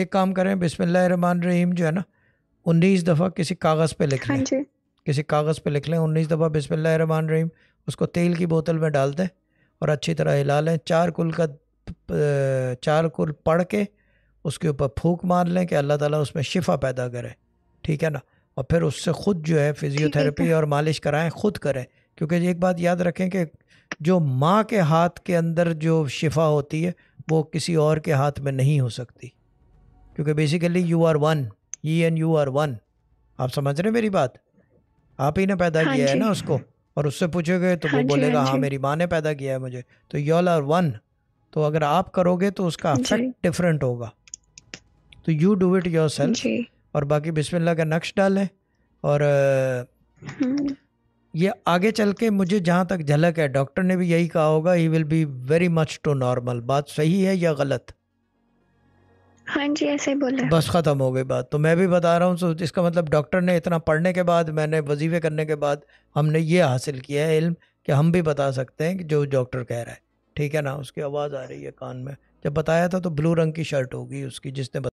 एक काम करें बिसमान रहीम जो है ना उन्नीस दफ़ा किसी कागज़ पे लिख लें हाँ किसी कागज़ पे लिख लें उन्नीस दफ़ा बिसमान रहीम उसको तेल की बोतल में डाल दें और अच्छी तरह हिला लें चार कुल का चार कुल पढ़ के उसके ऊपर फूक मार लें कि अल्लाह ताला उसमें शिफा पैदा करें ठीक है ना और फिर उससे ख़ुद जो है फिज़ियोथेरेपी और मालिश कराएं ख़ुद करें क्योंकि एक बात याद रखें कि जो माँ के हाथ के अंदर जो शिफा होती है वो किसी और के हाथ में नहीं हो सकती क्योंकि basically U R one E and U R one आप समझ रहे हैं मेरी बात आप ही ने पैदा हाँ किया है ना उसको और उससे पूछोगे तो हाँ वो हाँ बोलेगा हाँ, हाँ मेरी माँ ने पैदा किया है मुझे तो यू आर वन तो अगर आप करोगे तो उसका अफेक्ट डिफरेंट होगा तो you do it yourself और बाकी बिस्मिल्लाह का नक्श डालें और हम्म। ये आगे चल के मुझे जहाँ तक झलक है डॉक्टर ने भी यही कहा होगा he will be very much too normal बात सही है या गलत हाँ जी ऐसे बोला बस ख़त्म हो गई बात तो मैं भी बता रहा हूँ तो इसका मतलब डॉक्टर ने इतना पढ़ने के बाद मैंने वजीफे करने के बाद हमने ये हासिल किया है इल्म कि हम भी बता सकते हैं कि जो डॉक्टर कह रहा है ठीक है ना उसकी आवाज़ आ रही है कान में जब बताया था तो ब्लू रंग की शर्ट होगी उसकी जिसने